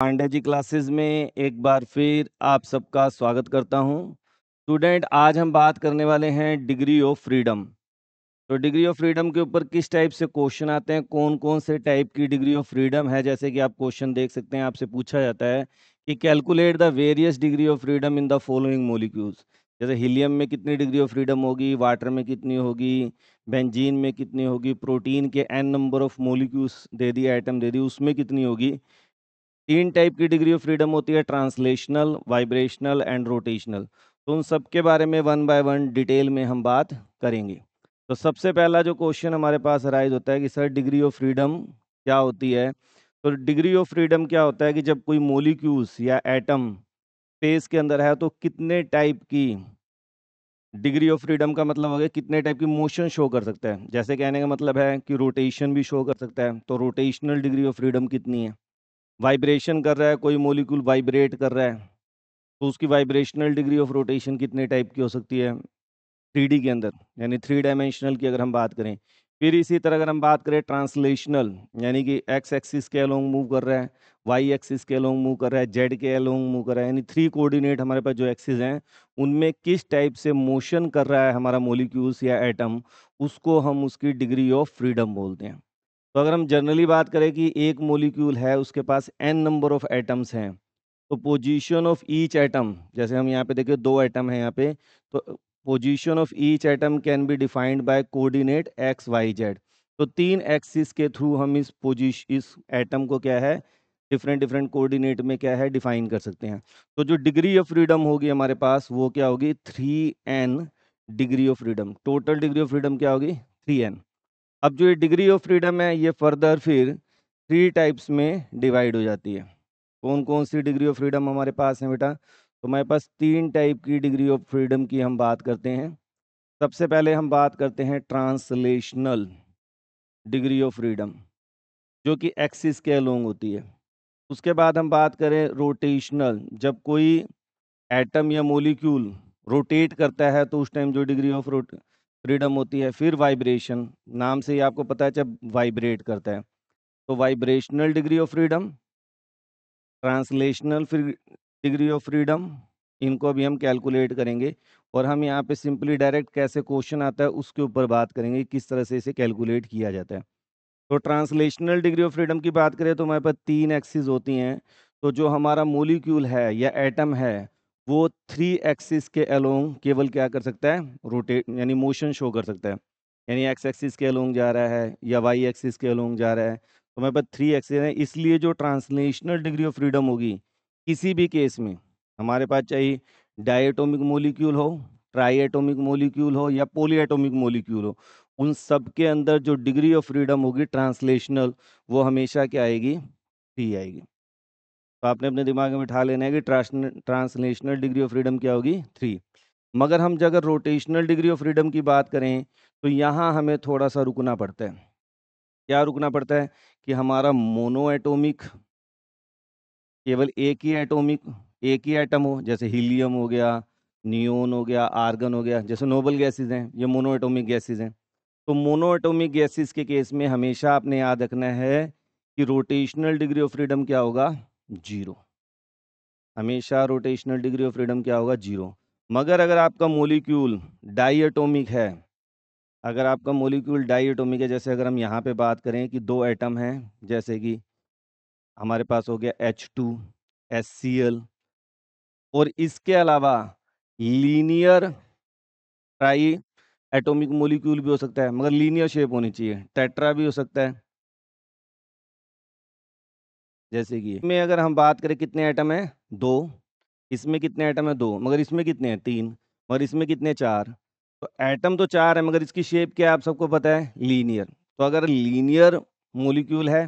पांडे जी classes में एक बार फिर आप सबका स्वागत करता हूं स्टूडेंट आज हम बात करने वाले हैं डिग्री ऑफ फ्रीडम तो डिग्री ऑफ फ्रीडम के ऊपर किस टाइप से क्वेश्चन आते हैं कौन कौन से टाइप की डिग्री ऑफ फ्रीडम है जैसे कि आप क्वेश्चन देख सकते हैं आपसे पूछा जाता है कि calculate the various degree of freedom in the following molecules जैसे हीलियम में कितनी डिग्री ऑफ फ्रीडम होगी वाटर में कितनी होगी बेंजीन में कितनी होगी प्रोटीन के एन नंबर ऑफ मोलिक्यूल्स दे दी आइटम दे दी उसमें कितनी होगी तीन टाइप की डिग्री ऑफ फ्रीडम होती है ट्रांसलेशनल वाइब्रेशनल एंड रोटेशनल तो उन सब के बारे में वन बाय वन डिटेल में हम बात करेंगे तो सबसे पहला जो क्वेश्चन हमारे पास राइज होता है कि सर डिग्री ऑफ फ्रीडम क्या होती है तो डिग्री ऑफ फ्रीडम क्या होता है कि जब कोई मोलिक्यूल्स या एटम स्पेस के अंदर है तो कितने टाइप की डिग्री ऑफ फ्रीडम का मतलब हो गया कितने टाइप की मोशन शो कर सकता है जैसे कहने का मतलब है कि रोटेशन भी शो कर सकता है तो रोटेशनल डिग्री ऑफ फ्रीडम कितनी है वाइब्रेशन कर रहा है कोई मोलिक्यूल वाइब्रेट कर रहा है तो उसकी वाइब्रेशनल डिग्री ऑफ रोटेशन कितने टाइप की हो सकती है थ्री के अंदर यानी थ्री डायमेंशनल की अगर हम बात करें फिर इसी तरह अगर हम बात करें ट्रांसलेशनल यानी कि एक्स एक्सिस के अलोंग मूव कर रहा है वाई एक्सिस के अलोंग मूव कर रहा है जेड के अलोंग मूव कर रहा है यानी थ्री कोऑर्डिनेट हमारे पास जो एक्सिस हैं उनमें किस टाइप से मोशन कर रहा है हमारा मोलिक्यूल्स या एटम उसको हम उसकी डिग्री ऑफ फ्रीडम बोलते हैं तो अगर हम जनरली बात करें कि एक मोलिक्यूल है उसके पास एन नंबर ऑफ एटम्स हैं तो पोजीशन ऑफ ईच एटम जैसे हम यहाँ पे देखें दो एटम हैं यहाँ पे तो position of each atom can be defined by coordinate X Y Z तो तीन एक्सिस के थ्रू हम इस पोजिश इस एटम को क्या है डिफरेंट डिफरेंट कोऑर्डिनेट में क्या है डिफाइन कर सकते हैं तो जो डिग्री ऑफ फ्रीडम होगी हमारे पास वो क्या होगी three N degree of freedom total degree of freedom क्या होगी थ्री एन अब जो ये डिग्री ऑफ फ्रीडम है ये फर्दर फिर थ्री टाइप्स में डिवाइड हो जाती है कौन कौन सी डिग्री ऑफ फ्रीडम हमारे पास है बेटा तो हमारे पास तीन टाइप की डिग्री ऑफ फ्रीडम की हम बात करते हैं सबसे पहले हम बात करते हैं ट्रांसलेशनल डिग्री ऑफ फ्रीडम जो कि एक्सिस के अलोंग होती है उसके बाद हम बात करें रोटेशनल जब कोई एटम या मोलिक्यूल रोटेट करता है तो उस टाइम जो डिग्री ऑफ रोट फ्रीडम होती है फिर वाइब्रेशन नाम से ही आपको पता है जब वाइब्रेट करता है तो vibrational degree of freedom translational degree of freedom इनको अभी हम कैलकुलेट करेंगे और हम यहाँ पे सिंपली डायरेक्ट कैसे क्वेश्चन आता है उसके ऊपर बात करेंगे किस तरह से इसे कैलकुलेट किया जाता है तो ट्रांसलेशनल डिग्री ऑफ फ्रीडम की बात करें तो हमारे पास तीन एक्सिस होती हैं तो जो हमारा मोलिक्यूल है या एटम है वो थ्री एक्सिस के अलोंग केवल क्या कर सकता है रोटेट यानी मोशन शो कर सकता है यानी एक्स एक्सिस के अलोंग जा रहा है या वाई एक्सिस के अलोंग जा रहा है तो हमारे पास थ्री एक्सिस है इसलिए जो ट्रांसलेशनल डिग्री ऑफ फ्रीडम होगी किसी भी केस में हमारे पास चाहे डायटोमिक मोलिक्यूल हो ट्राई एटोमिक मोलिक्यूल हो या पोली एटोमिक मोलिक्यूल हो उन सब के अंदर जो डिग्री ऑफ फ्रीडम होगी ट्रांसलेशनल वो हमेशा क्या आएगी थ्री आएगी तो आपने अपने दिमाग में बिठा लेना है कि ट्रांसलेशनल डिग्री ऑफ फ्रीडम क्या होगी थ्री मगर हम जगह रोटेशनल डिग्री ऑफ फ्रीडम की बात करें तो यहाँ हमें थोड़ा सा रुकना पड़ता है क्या रुकना पड़ता है कि हमारा मोनो एटोमिक केवल एक ही एटोमिक एक ही एटम हो जैसे हीलियम हो गया नियोन हो गया आर्गन हो गया जैसे नोबल गैसेज हैं ये मोनो एटोमिक गैसेज हैं तो मोनो एटोमिक गैसेज के केस में हमेशा आपने याद रखना है कि रोटेशनल डिग्री ऑफ फ्रीडम क्या होगा जीरो हमेशा रोटेशनल डिग्री ऑफ फ्रीडम क्या होगा जीरो मगर अगर आपका मोलिक्यूल डाईएटोमिक है अगर आपका मोलिक्यूल डाईएटोमिक है जैसे अगर हम यहाँ पे बात करें कि दो एटम हैं जैसे कि हमारे पास हो गया H two S C L और इसके अलावा लीनियर ट्राई एटोमिक मोलिक्यूल भी हो सकता है मगर लीनियर शेप होनी चाहिए टेट्रा भी हो सकता है जैसे कि में अगर हम बात करें कितने आइटम हैं दो इसमें कितने आइटम हैं दो मगर इसमें कितने हैं तीन और इसमें कितने चार तो एटम तो चार है मगर इसकी शेप क्या है आप सबको पता है लीनियर तो अगर लीनियर मोलिक्यूल है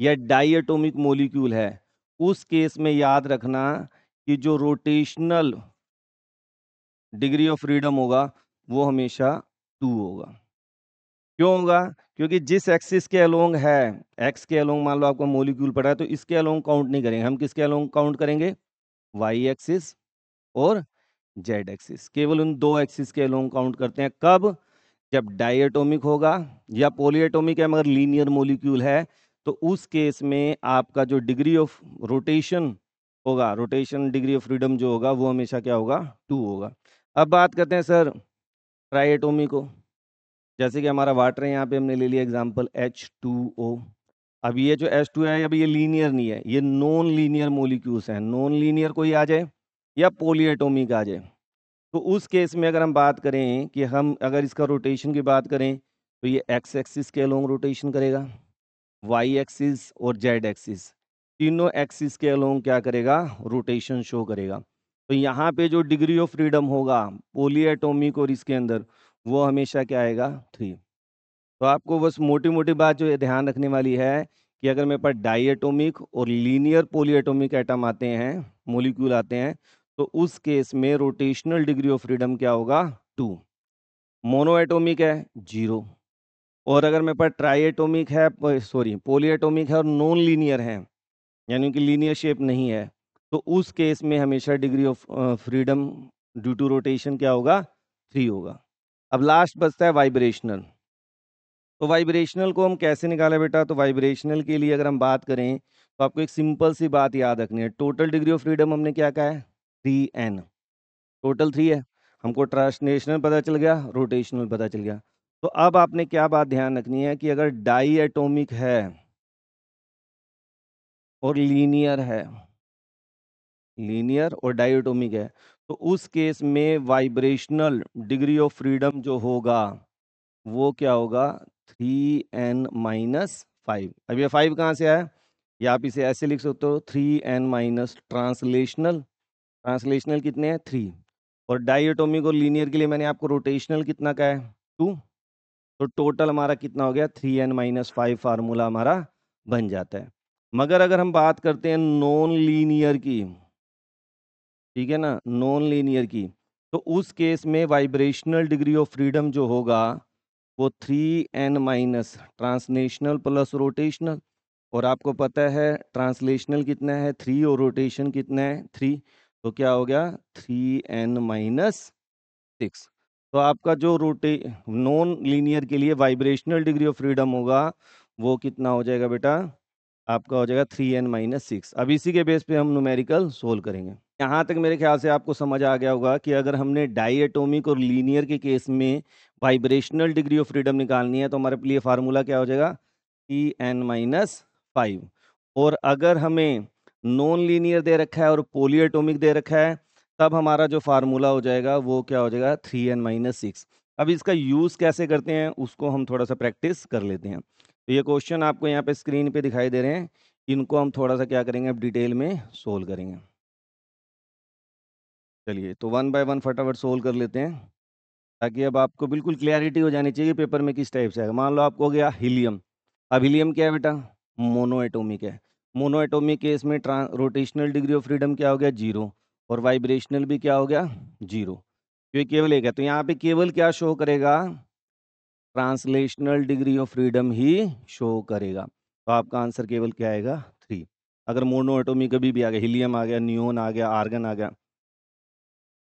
या डाइटोमिक मोलिक्यूल है उस केस में याद रखना कि जो रोटेशनल डिग्री ऑफ फ्रीडम होगा वो हमेशा टू होगा क्यों होगा क्योंकि जिस एक्सिस के अलोंग है एक्स के अलोंग मान लो आपको मोलिक्यूल पड़ा है तो इसके अलोंग काउंट नहीं करेंगे हम किसके अलोंग काउंट करेंगे वाई एक्सिस और जेड एक्सिस केवल उन दो एक्सिस के अलोंग काउंट करते हैं कब जब डाइएटोमिक होगा या पोलियटोमिक है मगर लीनियर मोलिक्यूल है तो उस केस में आपका जो डिग्री ऑफ रोटेशन होगा रोटेशन डिग्री ऑफ फ्रीडम जो होगा वो हमेशा क्या होगा टू होगा अब बात करते हैं सर ट्राइएटोमी को जैसे कि हमारा वाटर है यहाँ पे हमने ले लिया एग्जाम्पल एच टू ओ अब ये जो एच टू है अभी ये लीनियर नहीं है ये नॉन लीनियर मोलिक्यूल्स हैं नॉन लीनियर कोई आ जाए या पोलियटोमिक आ जाए तो उस केस में अगर हम बात करें कि हम अगर इसका रोटेशन की बात करें तो ये एक्स एक्सिस के अलोंग रोटेशन करेगा वाई एक्सिस और जेड एक्सिस तीनों एक्सिस के अलोंग क्या करेगा रोटेशन शो करेगा तो यहाँ पे जो डिग्री ऑफ फ्रीडम होगा पोलियटोमिक और इसके अंदर वो हमेशा क्या आएगा थ्री तो आपको बस मोटी मोटी बात जो ध्यान रखने वाली है कि अगर मेरे पास डाइएटोमिक और लीनियर पोलियटोमिक एटम आते हैं मोलिक्यूल आते हैं तो उस केस में रोटेशनल डिग्री ऑफ फ्रीडम क्या होगा टू मोनोएटोमिक है जीरो और अगर मेरे पास ट्राईएटोमिक है सॉरी पोलियटोमिक है और नॉन लीनियर है यानी कि लीनियर शेप नहीं है तो उस केस में हमेशा degree of freedom due to rotation क्या होगा थ्री होगा अब लास्ट बचता है वाइब्रेशनल तो वाइब्रेशनल को हम कैसे निकालें बेटा तो वाइब्रेशनल के लिए अगर हम बात करें तो आपको एक सिंपल सी बात याद रखनी है टोटल डिग्री ऑफ फ्रीडम हमने क्या कहा है थ्री एन टोटल थ्री है हमको ट्रांसनेशनल पता चल गया रोटेशनल पता चल गया तो अब आपने क्या बात ध्यान रखनी है कि अगर डाई एटोमिक है और लीनियर है लीनियर और डाइटोमिक है तो उस केस में वाइब्रेशनल डिग्री ऑफ फ्रीडम जो होगा वो क्या होगा थ्री एन माइनस फाइव अब ये फाइव कहाँ से आया या आप इसे ऐसे लिख सकते हो three N minus translational translational कितने हैं थ्री और डाइटोमिक और लीनियर के लिए मैंने आपको रोटेशनल कितना का है टू तो टोटल हमारा कितना हो गया three N minus five formula हमारा बन जाता है मगर अगर हम बात करते हैं नॉन लीनियर की ठीक है ना नॉन लीनियर की तो उस केस में वाइब्रेशनल डिग्री ऑफ फ्रीडम जो होगा वो three N minus translational plus rotational और आपको पता है ट्रांसलेशनल कितना है थ्री और रोटेशन कितना है थ्री तो क्या हो गया थ्री एन माइनस सिक्स तो आपका जो रोटे नॉन लीनियर के लिए वाइब्रेशनल डिग्री ऑफ फ्रीडम होगा वो कितना हो जाएगा बेटा आपका हो जाएगा थ्री एन माइनस सिक्स अब इसी के बेस पे हम न्यूमेरिकल सोल्व करेंगे यहाँ तक मेरे ख्याल से आपको समझ आ गया होगा कि अगर हमने डाइएटोमिक और लीनियर के केस में वाइब्रेशनल डिग्री ऑफ फ्रीडम निकालनी है तो हमारे लिए फार्मूला क्या हो जाएगा ई एन माइनस फाइव और अगर हमें नॉन लीनियर दे रखा है और पोलियोटोमिक दे रखा है तब हमारा जो फार्मूला हो जाएगा वो क्या हो जाएगा थ्री एन माइनस सिक्स अब इसका यूज़ कैसे करते हैं उसको हम थोड़ा सा प्रैक्टिस कर लेते हैं तो ये क्वेश्चन आपको यहाँ पे स्क्रीन पे दिखाई दे रहे हैं इनको हम थोड़ा सा क्या करेंगे अब डिटेल में सोल्व करेंगे चलिए, तो वन बाय वन फटाफट सोल्व कर लेते हैं, ताकि अब आपको बिल्कुल क्लैरिटी हो जानी चाहिए पेपर में किस टाइप से आएगा। मान लो आपको हो गया हीलियम, अब हीलियम क्या है बेटा? मोनो एटोमिक है। मोनो एटोमिक केस में trans rotational degree of freedom क्या हो गया? जीरो और वाइब्रेशनल भी क्या हो गया? जीरो क्योंकि केवल एक है, तो यहाँ पे केवल क्या शो करेगा? ट्रांसलेशनल डिग्री ऑफ फ्रीडम ही शो करेगा। तो आपका आंसर केवल क्या आएगा? थ्री। अगर मोनो एटोमिक कभी भी आ गया, हीलियम आ गया, न्यून आ गया, आर्गन आ गया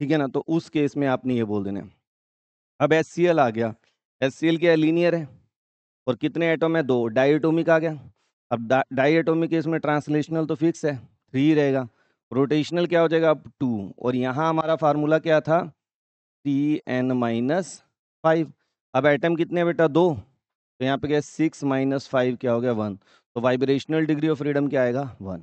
ठीक है ना तो उस केस में आपने ये बोल देना अब एस आ गया एस क्या लीनियर है और कितने एटम है दो डाइटोमिक आ गया अब डाइएटोमिक इसमें ट्रांसलेशनल तो फिक्स है थ्री रहेगा रोटेशनल क्या हो जाएगा अब टू और यहाँ हमारा फार्मूला क्या था टी एन माइनस फाइव अब एटम कितने बेटा दो तो यहाँ पे क्या सिक्स माइनस फाइव क्या हो गया वन तो वाइब्रेशनल डिग्री ऑफ फ्रीडम क्या आएगा वन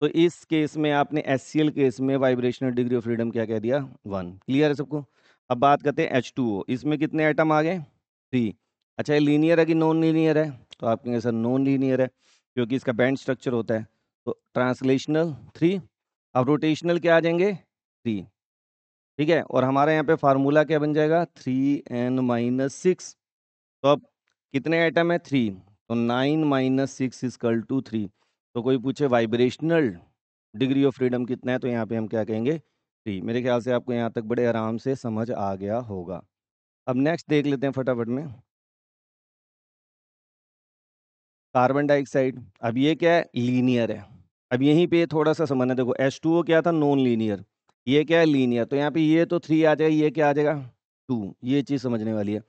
तो इस केस में आपने एस केस में वाइब्रेशनल डिग्री ऑफ फ्रीडम क्या कह दिया वन क्लियर है सबको अब बात करते हैं एच इसमें कितने आइटम आ गए थ्री अच्छा ये लीनियर है कि नॉन लीनियर है तो आप कहेंगे सर नॉन लीनियर है क्योंकि इसका बैंड स्ट्रक्चर होता है तो ट्रांसलेशनल थ्री अब रोटेशनल क्या आ जाएंगे थ्री ठीक है और हमारे यहाँ पे फार्मूला क्या बन जाएगा थ्री एन माइनस सिक्स तो अब कितने आइटम है थ्री तो nine minus six is equal to three तो कोई पूछे वाइब्रेशनल डिग्री ऑफ फ्रीडम कितना है तो यहाँ पे हम क्या कहेंगे थ्री मेरे ख्याल से आपको यहाँ तक बड़े आराम से समझ आ गया होगा अब नेक्स्ट देख लेते हैं फटाफट में कार्बन डाइऑक्साइड अब ये क्या है लीनियर है अब यहीं पे थोड़ा सा समझना देखो एस टू ओ क्या था नॉन लीनियर ये क्या है लीनियर तो यहाँ पे ये तो थ्री आ जाएगा ये क्या आ जाएगा टू ये चीज़ समझने वाली है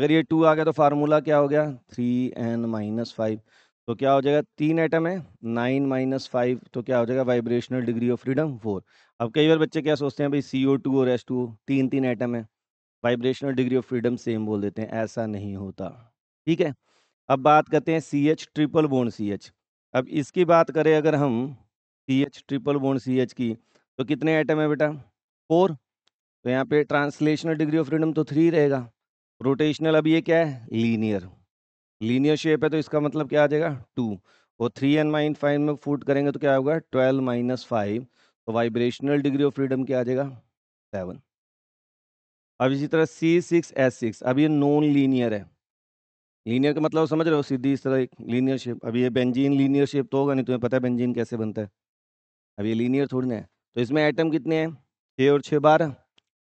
अगर ये टू आ गया तो फार्मूला क्या हो गया थ्री एन माइनस फाइव तो क्या हो जाएगा तीन आइटम है नाइन माइनस फाइव तो क्या हो जाएगा vibrational degree of freedom four अब कई बार बच्चे क्या सोचते हैं भाई सी ओ टू और एस टू तीन तीन आइटम है vibrational degree of freedom same बोल देते हैं ऐसा नहीं होता ठीक है अब बात करते हैं C H triple bond C H अब इसकी बात करें अगर हम C H triple bond C H की तो कितने आइटम है बेटा फोर तो यहाँ पे ट्रांसलेशनल डिग्री ऑफ फ्रीडम तो थ्री रहेगा रोटेशनल अब ये क्या है लीनियर लीनियर शेप है तो इसका मतलब क्या आ जाएगा टू और थ्री एन माइन फाइव में फूट करेंगे तो क्या होगा ट्वेल्व माइनस फाइव तो वाइब्रेशनल डिग्री ऑफ फ्रीडम क्या आ जाएगा सेवन अब इसी तरह सी सिक्स एस सिक्स अब ये नॉन लीनियर है लीनियर का मतलब समझ रहे हो सीधी इस तरह एक लीनियर शेप अब ये बेंजीन लीनियर शेप तो होगा नहीं तो तुम्हें पता है बेंजीन कैसे बनता है अब ये लीनियर थोड़ी ना है तो इसमें आइटम कितने हैं छः और छः बारह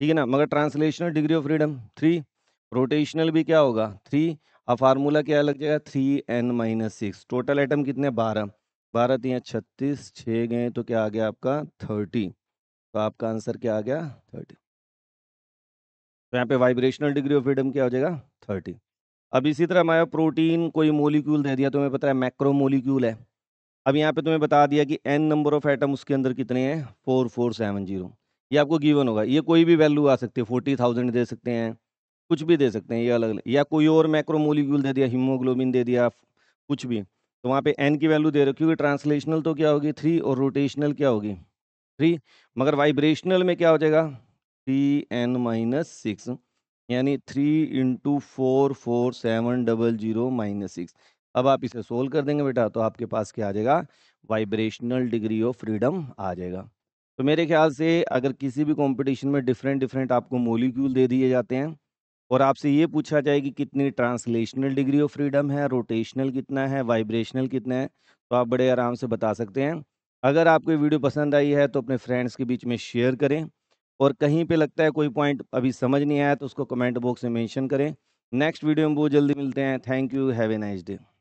ठीक है ना मगर translational degree of freedom three rotational भी क्या होगा थ्री अब फार्मूला क्या लग जाएगा three N minus six total atom कितने बारह बारह तीन तो छत्तीस छः गए तो क्या आ गया आपका थर्टी तो आपका आंसर क्या आ गया थर्टी तो यहाँ पे वाइब्रेशनल डिग्री ऑफ फ्रीडम क्या हो जाएगा थर्टी अब इसी तरह हमारा प्रोटीन कोई मोलिक्यूल दे दिया तुम्हें पता है मैक्रो मोलिक्यूल है अब यहाँ पे तुम्हें बता दिया कि एन नंबर ऑफ एटम उसके अंदर कितने हैं फोर फोर सेवन जीरो ये आपको गिवन होगा ये कोई भी वैल्यू आ सकती है फोर्टी थाउजेंड दे सकते हैं कुछ भी दे सकते हैं ये अलग या कोई और मैक्रोमोलिक्यूल दे दिया हीमोग्लोबिन दे दिया कुछ भी तो वहाँ पे एन की वैल्यू दे रहे हो क्योंकि ट्रांसलेशनल तो क्या होगी थ्री और रोटेशनल क्या होगी थ्री मगर वाइब्रेशनल में क्या हो जाएगा थ्री एन माइनस सिक्स यानी three into four four seven double zero minus six अब आप इसे सोल्व कर देंगे बेटा तो आपके पास क्या आ जाएगा वाइब्रेशनल डिग्री ऑफ फ्रीडम आ जाएगा तो मेरे ख्याल से अगर किसी भी कॉम्पिटिशन में डिफरेंट डिफरेंट आपको मोलिक्यूल दे दिए जाते हैं और आपसे ये पूछा जाए कि कितनी ट्रांसलेशनल डिग्री ऑफ फ्रीडम है रोटेशनल कितना है वाइब्रेशनल कितना है तो आप बड़े आराम से बता सकते हैं अगर आपको वीडियो पसंद आई है तो अपने फ्रेंड्स के बीच में शेयर करें और कहीं पे लगता है कोई पॉइंट अभी समझ नहीं आया तो उसको कमेंट बॉक्स में मेंशन करें नेक्स्ट वीडियो में बहुत जल्दी मिलते हैं thank you have a nice day